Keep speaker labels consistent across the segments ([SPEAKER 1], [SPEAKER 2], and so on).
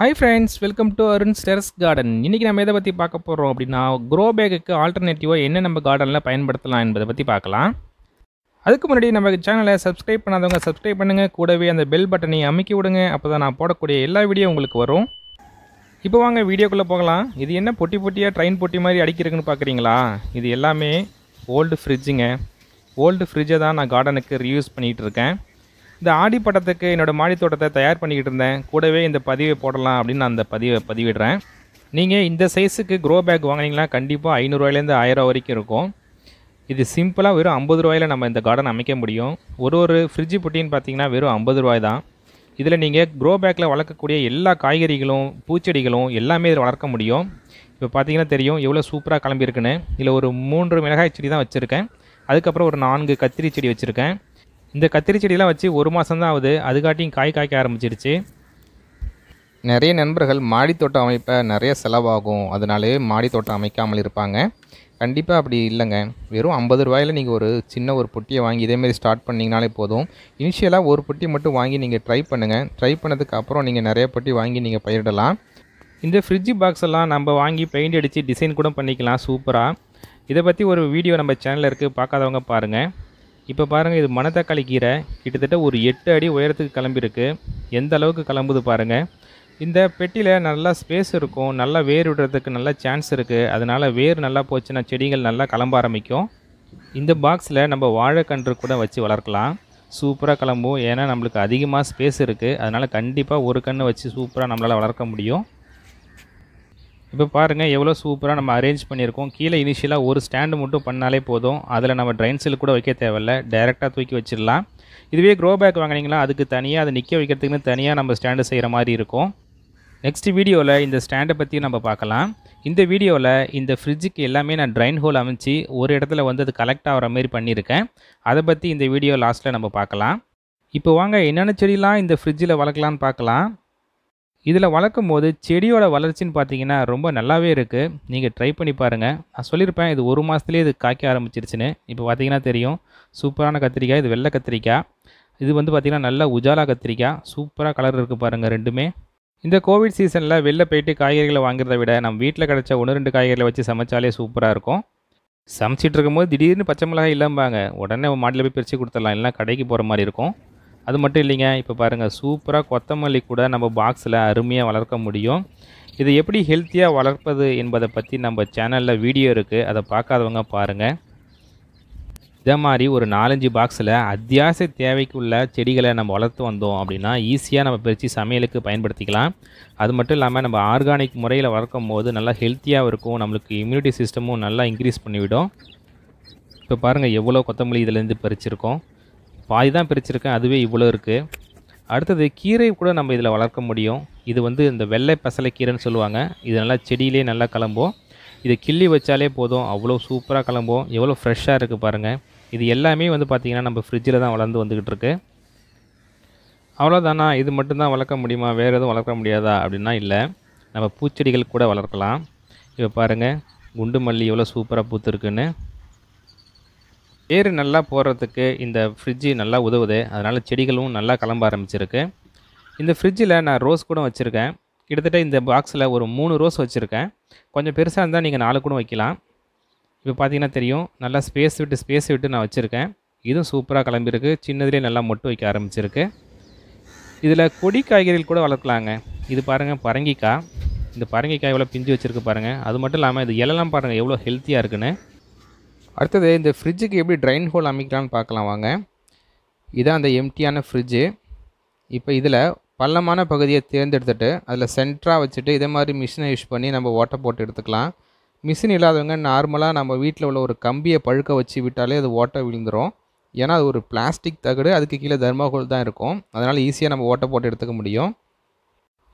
[SPEAKER 1] high friends welcome to Arun ஸ்டெர்ஸ் garden இன்றைக்கி நம்ம எதை பற்றி பார்க்க போகிறோம் அப்படின்னா க்ரோ பேக்குக்கு ஆல்டர்னேட்டிவாக என்ன நம்ம கார்டனில் பயன்படுத்தலாம் என்பதை பற்றி பார்க்கலாம் அதுக்கு முன்னாடி நம்ம சேனலை சப்ஸ்கிரைப் பண்ணாதவங்க சப்ஸ்கிரைப் பண்ணுங்கள் கூடவே அந்த பெல் பட்டனை அமைக்கி விடுங்க அப்போ தான் நான் போடக்கூடிய எல்லா வீடியோ உங்களுக்கு வரும் இப்போ வாங்க வீடியோக்குள்ளே போகலாம் இது என்ன பொட்டி பொட்டியாக ட்ரெயின் பொட்டி மாதிரி அடிக்கிறதுன்னு பார்க்குறீங்களா இது எல்லாமே ஓல்டு ஃப்ரிட்ஜுங்க ஓல்டு ஃப்ரிட்ஜை தான் நான் கார்டனுக்கு ரியூஸ் பண்ணிகிட்டு இருக்கேன் இந்த ஆடி படத்துக்கு என்னோடய மாடி தோட்டத்தை தயார் பண்ணிக்கிட்டு இருந்தேன் கூடவே இந்த பதிவை போடலாம் அப்படின்னு நான் அந்த பதிவை பதிவிடுறேன் நீங்கள் இந்த சைஸுக்கு க்ரோ பேக் வாங்கினீங்கன்னா கண்டிப்பாக ஐநூறுரூவாயிலேருந்து ஆயிரம் வரைக்கும் இருக்கும் இது சிம்பிளாக வெறும் ஐம்பது ரூபாயில் நம்ம இந்த கார்டன் அமைக்க முடியும் ஒரு ஒரு ஃப்ரிட்ஜ் புட்டின்னு பார்த்தீங்கன்னா வெறும் ஐம்பது ரூபாய் தான் இதில் நீங்கள் க்ரோ பேக்கில் வளர்க்கக்கூடிய எல்லா காய்கறிகளும் பூச்செடிகளும் எல்லாமே இதில் வளர்க்க முடியும் இப்போ பார்த்தீங்கன்னா தெரியும் எவ்வளோ சூப்பராக கிளம்பியிருக்குன்னு இதில் ஒரு மூன்று மிளகாய் செடி தான் வச்சுருக்கேன் அதுக்கப்புறம் ஒரு நான்கு கத்திரி செடி வச்சுருக்கேன் இந்த கத்திரி செடியெலாம் வச்சு ஒரு மாதம் தான் ஆகுது அதுக்காட்டியும் காய் காய்க்க ஆரம்பிச்சிருச்சு நிறைய நண்பர்கள் மாடித்தோட்டம் அமைப்ப நிறைய செலவாகும் அதனாலே மாடித்தோட்டம் அமைக்காமல் இருப்பாங்க கண்டிப்பாக அப்படி இல்லைங்க வெறும் ஐம்பது ரூபாயில் நீங்கள் ஒரு சின்ன ஒரு பொட்டியை வாங்கி இதேமாரி ஸ்டார்ட் பண்ணிங்கனாலே போதும் இனிஷியலாக ஒரு பொட்டி மட்டும் வாங்கி நீங்கள் ட்ரை பண்ணுங்கள் ட்ரை பண்ணதுக்கு அப்புறம் நீங்கள் நிறைய பொட்டி வாங்கி நீங்கள் பயிரிடலாம் இந்த ஃப்ரிட்ஜ் பாக்ஸ் எல்லாம் நம்ம வாங்கி பெயிண்ட் அடித்து டிசைன் கூட பண்ணிக்கலாம் சூப்பராக இதை பற்றி ஒரு வீடியோ நம்ம சேனலில் இருக்குது பார்க்காதவங்க பாருங்கள் இப்போ பாருங்கள் இது மணத்தக்காளி கீரை கிட்டத்தட்ட ஒரு எட்டு அடி உயரத்துக்கு கிளம்பியிருக்கு எந்த அளவுக்கு கிளம்புது பாருங்கள் இந்த பெட்டியில் நல்லா ஸ்பேஸ் இருக்கும் நல்லா வேர் விடுறதுக்கு நல்லா சான்ஸ் இருக்குது அதனால் வேர் நல்லா போச்சுன்னா செடிகள் நல்லா கிளம்ப ஆரம்பிக்கும் இந்த பாக்ஸில் நம்ம வாழைக்கன்று கூட வச்சு வளர்க்கலாம் சூப்பராக கிளம்பும் ஏன்னா நம்மளுக்கு அதிகமாக ஸ்பேஸ் இருக்குது அதனால் கண்டிப்பாக ஒரு கன்று வச்சு சூப்பராக நம்மளால் வளர்க்க முடியும் இப்போ பாருங்கள் எவ்வளோ சூப்பராக நம்ம அரேஞ்ச் பண்ணியிருக்கோம் கீழே இனிஷியலாக ஒரு ஸ்டாண்டு மட்டும் பண்ணாலே போதும் அதில் நம்ம ட்ரைன் செல் கூட வைக்க தேவையில்ல டேரெக்டாக தூக்கி வச்சிடலாம் இதுவே க்ரோ பேக் வாங்கினீங்களா அதுக்கு தனியாக அதை நிற்க வைக்கிறதுக்குன்னு தனியாக நம்ம ஸ்டாண்டு செய்கிற மாதிரி இருக்கும் நெக்ஸ்ட் வீடியோவில் இந்த ஸ்டாண்டை பற்றியும் நம்ம பார்க்கலாம் இந்த வீடியோவில் இந்த ஃப்ரிட்ஜுக்கு எல்லாமே நான் ட்ரைன் ஹோல் அமைச்சு ஒரு இடத்துல வந்து அது கலெக்ட் ஆகிற மாதிரி பண்ணியிருக்கேன் அதை பற்றி இந்த வீடியோ லாஸ்ட்டில் நம்ம பார்க்கலாம் இப்போ வாங்க என்னென்ன செடியெலாம் இந்த ஃப்ரிட்ஜில் வளர்க்கலான்னு பார்க்கலாம் இதில் வளர்க்கும் போது செடியோட வளர்ச்சின்னு பார்த்தீங்கன்னா ரொம்ப நல்லாவே இருக்குது நீங்கள் ட்ரை பண்ணி பாருங்கள் நான் சொல்லியிருப்பேன் இது ஒரு மாதத்துலேயே இது காய்க்க ஆரம்பிச்சிருச்சுன்னு இப்போ பார்த்தீங்கன்னா தெரியும் சூப்பரான கத்திரிக்காய் இது வெள்ளை கத்திரிக்காய் இது வந்து பார்த்திங்கன்னா நல்லா உஜாலா கத்திரிக்காய் சூப்பராக கலர் இருக்குது பாருங்கள் ரெண்டுமே இந்த கோவிட் சீசனில் வெளில போயிட்டு காய்கறிகளை வாங்குறத விட நம்ம வீட்டில் கிடச்ச ஒன்று ரெண்டு காய்கறிகளை வச்சு சமைச்சாலே சூப்பராக இருக்கும் சமைச்சிட்டு இருக்கும்போது திடீர்னு பச்சை மிளகாய் இல்லாமல் உடனே மாடியில் போய் பிரித்து கொடுத்துடலாம் இல்லைனா கடைக்கு போகிற மாதிரி இருக்கும் அது மட்டும் இல்லைங்க இப்போ பாருங்கள் சூப்பராக கொத்தமல்லி கூட நம்ம பாக்ஸில் அருமையாக வளர்க்க முடியும் இது எப்படி ஹெல்த்தியாக வளர்ப்பது என்பதை பற்றி நம்ம சேனலில் வீடியோ இருக்குது அதை பார்க்காதவங்க பாருங்கள் இதே மாதிரி ஒரு நாலஞ்சு பாக்ஸில் அத்தியாவசிய தேவைக்குள்ள செடிகளை நம்ம வளர்த்து வந்தோம் அப்படின்னா ஈஸியாக நம்ம பிரித்து சமையலுக்கு பயன்படுத்திக்கலாம் அது மட்டும் இல்லாமல் நம்ம ஆர்கானிக் முறையில் வளர்க்கும் போது நல்லா ஹெல்த்தியாக இருக்கும் நம்மளுக்கு இம்யூனிட்டி சிஸ்டமும் நல்லா இன்க்ரீஸ் பண்ணிவிடும் இப்போ பாருங்கள் எவ்வளோ கொத்தமல்லி இதிலேருந்து பறிச்சிருக்கோம் பாதி தான் பிரிச்சிருக்கேன் அதுவே இவ்வளோ இருக்குது அடுத்தது கீரை கூட நம்ம இதில் வளர்க்க முடியும் இது வந்து இந்த வெள்ளை பசலை கீரைன்னு சொல்லுவாங்க இது நல்லா செடியிலே நல்லா கிளம்பும் இதை கிள்ளி வச்சாலே போதும் அவ்வளோ சூப்பராக கிளம்பும் எவ்வளோ ஃப்ரெஷ்ஷாக இருக்குது பாருங்கள் இது எல்லாமே வந்து பார்த்திங்கன்னா நம்ம ஃப்ரிட்ஜில் தான் வளர்ந்து வந்துக்கிட்டு இருக்கு அவ்வளோதானா இது மட்டும்தான் வளர்க்க முடியுமா வேறு எதுவும் வளர்க்க முடியாதா அப்படின்னா இல்லை நம்ம பூச்செடிகள் கூட வளர்க்கலாம் இப்போ பாருங்கள் குண்டு மல்லி எவ்வளோ சூப்பராக பூத்துருக்குன்னு வேர் நல்லா போடுறதுக்கு இந்த ஃப்ரிட்ஜு நல்லா உதவுது அதனால் செடிகளும் நல்லா கிளம்ப ஆரம்பிச்சிருக்கு இந்த ஃப்ரிட்ஜில் நான் ரோஸ் கூட வச்சுருக்கேன் கிட்டத்தட்ட இந்த பாக்ஸில் ஒரு மூணு ரோஸ் வச்சுருக்கேன் கொஞ்சம் பெருசாக இருந்தால் நீங்கள் நாலு கூட வைக்கலாம் இப்போ பார்த்தீங்கன்னா தெரியும் நல்லா ஸ்பேஸ் விட்டு ஸ்பேஸ் விட்டு நான் வச்சுருக்கேன் இதுவும் சூப்பராக கிளம்பியிருக்கு சின்னதுலேயே நல்லா மொட்டு வைக்க ஆரம்பிச்சிருக்கு இதில் கொடி காய்கறிகள் கூட வளர்க்கலாங்க இது பாருங்கள் பரங்கிக்காய் இந்த பரங்கிக்காய் எவ்வளோ பிஞ்சு வச்சுருக்கு பாருங்கள் அது மட்டும் இல்லாமல் இது இலெல்லாம் பாருங்கள் எவ்வளோ ஹெல்த்தியாக இருக்குன்னு அடுத்தது இந்த ஃப்ரிட்ஜுக்கு எப்படி ட்ரைன் ஹோல் அமைக்கலான்னு பார்க்கலாம் வாங்க இதான் அந்த எம்டியான ஃப்ரிட்ஜு இப்போ இதில் பள்ளமான பகுதியை தேர்ந்தெடுத்துட்டு அதில் சென்ட்ராக வச்சுட்டு இதே மாதிரி மிஷினை யூஸ் பண்ணி நம்ம ஓட்டை போட்டு எடுத்துக்கலாம் மிஷின் இல்லாதவங்க நார்மலாக நம்ம வீட்டில் உள்ள ஒரு கம்பியை பழுக்க வச்சு விட்டாலே அது ஓட்டை விழுந்துடும் ஏன்னா அது ஒரு பிளாஸ்டிக் தகடு அதுக்கு கீழே தர்மாகோல் தான் இருக்கும் அதனால் ஈஸியாக நம்ம ஓட்டை போட்டு எடுத்துக்க முடியும்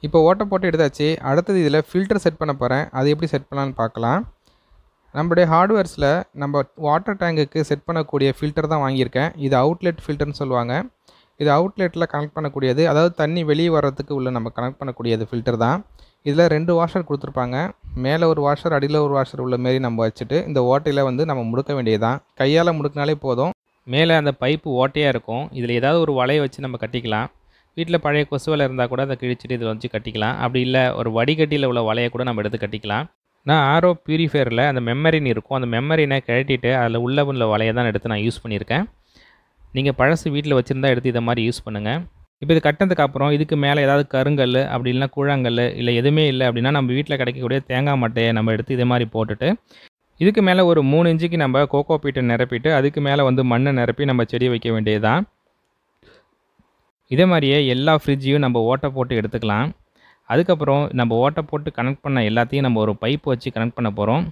[SPEAKER 1] இப்போ ஓட்டை போட்டு எடுத்தாச்சு அடுத்தது இதில் ஃபில்டர் செட் பண்ண போகிறேன் அது எப்படி செட் பண்ணலான்னு பார்க்கலாம் நம்முடைய ஹார்ட்வேர்ஸில் நம்ம வாட்டர் டேங்குக்கு செட் பண்ணக்கூடிய ஃபில்டர் தான் வாங்கியிருக்கேன் இது அவுட்லெட் ஃபில்டர்னு சொல்லுவாங்க இது அவுட்லெட்டில் கனெக்ட் பண்ணக்கூடியது அதாவது தண்ணி வெளியே வர்றதுக்கு உள்ள நம்ம கனெக்ட் பண்ணக்கூடியது ஃபில்டர் தான் இதில் ரெண்டு வாஷர் கொடுத்துருப்பாங்க மேலே ஒரு வாஷர் அடியில் ஒரு வாஷர் உள்ள மாரி நம்ம வச்சுட்டு இந்த ஓட்டையில் வந்து நம்ம முடுக்க வேண்டியது தான் கையால் முடுக்கினாலே போதும் மேலே அந்த பைப்பு ஓட்டையாக இருக்கும் இதில் ஏதாவது ஒரு வலையை வச்சு நம்ம கட்டிக்கலாம் வீட்டில் பழைய வலை இருந்தால் கூட அதை கிழிச்சிட்டு இதில் வச்சு கட்டிக்கலாம் அப்படி இல்லை ஒரு வடிகட்டியில் உள்ள வலையை கூட நம்ம எடுத்து கட்டிக்கலாம் நான் ஆரோ பியூரிஃபயரில் அந்த மெமரின் இருக்கும் அந்த மெமரினை கழட்டிட்டு அதில் உள்ள உள்ள வலையை தான் எடுத்து நான் யூஸ் பண்ணியிருக்கேன் நீங்கள் பழசு வீட்டில் வச்சுருந்தா எடுத்து இதை மாதிரி யூஸ் பண்ணுங்கள் இப்போ இது கட்டினதுக்கப்புறம் இதுக்கு மேலே ஏதாவது கருங்கல் அப்படி இல்லைனா கூழாங்கல் இல்லை எதுவுமே இல்லை அப்படின்னா நம்ம வீட்டில் கிடைக்கக்கூடிய தேங்காய் மட்டையை நம்ம எடுத்து இதே மாதிரி போட்டுட்டு இதுக்கு மேலே ஒரு மூணு இன்ச்சுக்கு நம்ம கோகோ பீட்டை நிரப்பிட்டு அதுக்கு மேலே வந்து மண்ணை நிரப்பி நம்ம செடி வைக்க வேண்டியது தான் இதே மாதிரியே எல்லா ஃப்ரிட்ஜையும் நம்ம ஓட்டை போட்டு எடுத்துக்கலாம் அதுக்கப்புறம் நம்ம ஓட்டை போட்டு கனெக்ட் பண்ண எல்லாத்தையும் நம்ம ஒரு பைப் வச்சு கனெக்ட் பண்ண போகிறோம்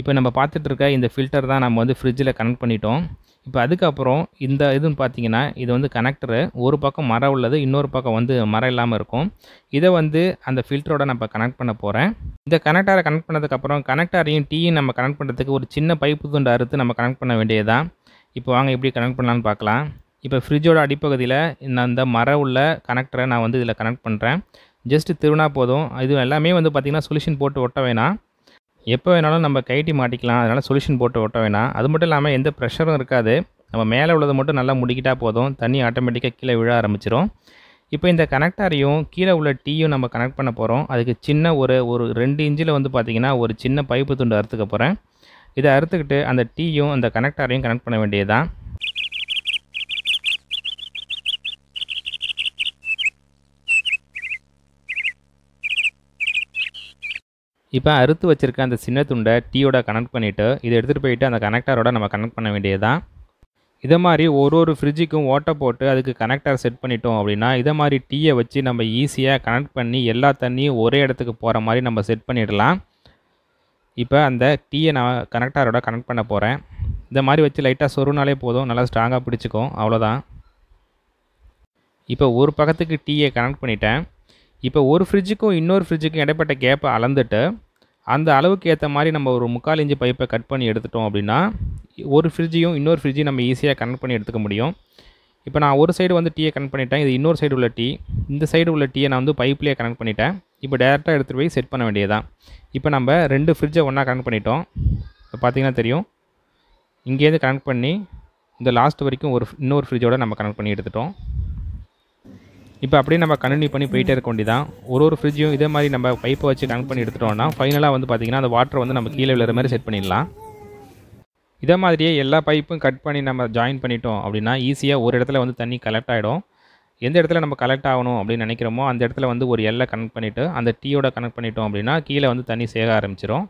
[SPEAKER 1] இப்போ நம்ம பார்த்துட்டு இருக்க இந்த ஃபில்டர் தான் நம்ம வந்து ஃப்ரிட்ஜில் கனெக்ட் பண்ணிட்டோம் இப்போ அதுக்கப்புறம் இந்த இதுன்னு பார்த்தீங்கன்னா இது வந்து கனெக்டரு ஒரு பக்கம் மரம் உள்ளது இன்னொரு பக்கம் வந்து மரம் இல்லாமல் இருக்கும் இதை வந்து அந்த ஃபில்டரோட நம்ம கனெக்ட் பண்ண போகிறேன் இந்த கனெக்டாரை கனெக்ட் பண்ணதுக்கப்புறம் கனெக்டாரையும் டீயும் நம்ம கனெக்ட் பண்ணுறதுக்கு ஒரு சின்ன பைப்பு துண்டு அறுத்து நம்ம கனெக்ட் பண்ண வேண்டியதுதான் இப்போ வாங்க எப்படி கனெக்ட் பண்ணலான்னு பார்க்கலாம் இப்போ ஃப்ரிட்ஜோட அடிப்பகுதியில் இந்த இந்த மரம் உள்ள கனெக்டரை நான் வந்து இதில் கனெக்ட் பண்ணுறேன் ஜஸ்ட்டு திருவினா போதும் இது எல்லாமே வந்து பார்த்திங்கன்னா சொல்யூஷன் போட்டு ஒட்ட வேணாம் எப்போ வேணாலும் நம்ம கைட்டி மாட்டிக்கலாம் அதனால் சொல்யூஷன் போட்டு ஒட்ட வேணாம் அது மட்டும் இல்லாமல் எந்த ப்ரெஷரும் இருக்காது நம்ம மேலே உள்ளதை மட்டும் நல்லா முடிக்கிட்டால் போதும் தண்ணி ஆட்டோமேட்டிக்காக கீழே விழ ஆரம்பிச்சிடும் இப்போ இந்த கனெக்டாரையும் கீழே உள்ள டீயும் நம்ம கனெக்ட் பண்ண போகிறோம் அதுக்கு சின்ன ஒரு ஒரு ரெண்டு இன்ச்சில் வந்து பார்த்திங்கன்னா ஒரு சின்ன பைப்பு துண்டு அறுத்துக்க போகிறேன் இதை அறுத்துக்கிட்டு அந்த டீயும் அந்த கனெக்டாரையும் கனெக்ட் பண்ண வேண்டியது தான் இப்போ அறுத்து வச்சுருக்க அந்த சின்ன துண்டை டீயோட கனெக்ட் பண்ணிவிட்டு இதை எடுத்துகிட்டு போயிட்டு அந்த கனெக்டரோட நம்ம கனெக்ட் பண்ண வேண்டியது தான் இதை மாதிரி ஒரு ஒரு ஃப்ரிட்ஜுக்கும் ஓட்டை போட்டு அதுக்கு கனெக்டர் செட் பண்ணிட்டோம் அப்படின்னா இதை மாதிரி டீயை வச்சு நம்ம ஈஸியாக கனெக்ட் பண்ணி எல்லா தண்ணியும் ஒரே இடத்துக்கு போகிற மாதிரி நம்ம செட் பண்ணிடலாம் இப்போ அந்த டீயை நான் கனெக்டாரோட கனெக்ட் பண்ண போகிறேன் இந்த மாதிரி வச்சு லைட்டாக சொருனாலே போதும் நல்லா ஸ்ட்ராங்காக பிடிச்சிக்கும் அவ்வளோதான் இப்போ ஒரு பக்கத்துக்கு டீயை கனெக்ட் பண்ணிட்டேன் இப்போ ஒரு ஃப்ரிட்ஜுக்கும் இன்னொரு ஃப்ரிட்ஜுக்கும் இடைப்பட்ட கேப்பை அளந்துட்டு அந்த அளவுக்கு ஏற்ற மாதிரி நம்ம ஒரு முக்கால் இஞ்சி பைப்பை கட் பண்ணி எடுத்துட்டோம் அப்படின்னா ஒரு ஃப்ரிட்ஜையும் இன்னொரு ஃப்ரிட்ஜையும் நம்ம ஈஸியாக கனெக்ட் பண்ணி எடுத்துக்க முடியும் இப்போ நான் ஒரு சைடு வந்து டீயை கனெக்ட் பண்ணிட்டேன் இது இன்னொரு சைடு உள்ள டீ இந்த சைடு உள்ள டீயை நான் வந்து பைப்லேயே கனெக்ட் பண்ணிட்டேன் இப்போ டேரெக்டாக எடுத்துகிட்டு போய் செட் பண்ண வேண்டியதான் இப்போ நம்ம ரெண்டு ஃப்ரிட்ஜை ஒன்றா கனெக்ட் பண்ணிட்டோம் இப்போ பார்த்தீங்கன்னா தெரியும் இங்கேருந்து கனெக்ட் பண்ணி இந்த லாஸ்ட் வரைக்கும் ஒரு இன்னொரு ஃப்ரிட்ஜோடு நம்ம கனெக்ட் பண்ணி எடுத்துட்டோம் இப்போ அப்படியே நம்ம கண்டினியூ பண்ணி போயிட்டே இருக்க வேண்டியதான் ஒரு ஒரு ஃப்ரிட்ஜும் இதே மாதிரி நம்ம பைப்பை வச்சு கனெக்ட் பண்ணி எடுத்துட்டோம்னா ஃபைனலாக வந்து பார்த்திங்கன்னா அந்த வாட்டர் வந்து நம்ம கீழே விழுற மாதிரி செட் பண்ணிடலாம் இதே மாதிரியே எல்லா பைப்பும் கட் பண்ணி நம்ம ஜாயின் பண்ணிட்டோம் அப்படின்னா ஈஸியாக ஒரு இடத்துல வந்து தண்ணி கலெக்ட் ஆகிடும் எந்த இடத்துல நம்ம கலெக்ட் ஆகணும் அப்படின்னு நினைக்கிறோமோ அந்த இடத்துல வந்து ஒரு எல்லை கனெக்ட் பண்ணிவிட்டு அந்த டீயோட கனெக்ட் பண்ணிட்டோம் அப்படின்னா கீழே வந்து தண்ணி சேக ஆரம்பிச்சிடும்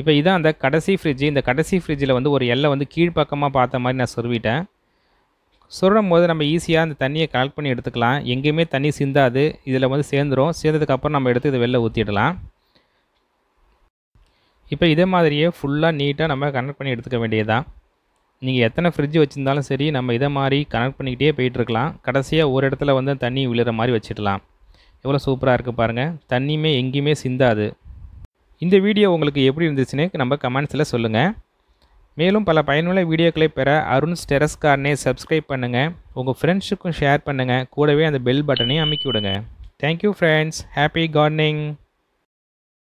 [SPEAKER 1] இப்போ இதான் அந்த கடைசி ஃப்ரிட்ஜ் இந்த கடைசி ஃப்ரிட்ஜில் வந்து ஒரு எல்லை வந்து கீழ்ப்பக்கமாக பார்த்த மாதிரி நான் சொருவிட்டேன் சுடுறும் போது நம்ம ஈஸியாக அந்த தண்ணியை கலெக்ட் பண்ணி எடுத்துக்கலாம் எங்கேயுமே தண்ணி சிந்தாது இதில் வந்து சேர்ந்துடும் சேர்ந்ததுக்கப்புறம் நம்ம எடுத்து இதை வெளில ஊற்றிடலாம் இப்போ இதே மாதிரியே ஃபுல்லாக நீட்டாக நம்ம கனெக்ட் பண்ணி எடுத்துக்க வேண்டியதுதான் நீங்கள் எத்தனை ஃப்ரிட்ஜ் வச்சுருந்தாலும் சரி நம்ம இதை மாதிரி கனெக்ட் பண்ணிக்கிட்டே போயிட்டுருக்கலாம் கடைசியாக ஒரு இடத்துல வந்து தண்ணி விழுற மாதிரி வச்சிடலாம் எவ்வளோ சூப்பராக இருக்குது பாருங்கள் தண்ணியுமே எங்கேயுமே சிந்தாது இந்த வீடியோ உங்களுக்கு எப்படி இருந்துச்சுன்னு நம்ம கமெண்ட்ஸில் சொல்லுங்கள் மேலும் பல பயனுள்ள வீடியோக்களை பெற அருண் ஸ்டெரஸ் கார்னே சப்ஸ்கிரைப் பண்ணுங்கள் உங்கள் ஃப்ரெண்ட்ஸுக்கும் ஷேர் பண்ணுங்கள் கூடவே அந்த பெல் பட்டனையும் அமைக்கி விடுங்க தேங்க்யூ ஃப்ரெண்ட்ஸ் ஹாப்பி கார்டனிங்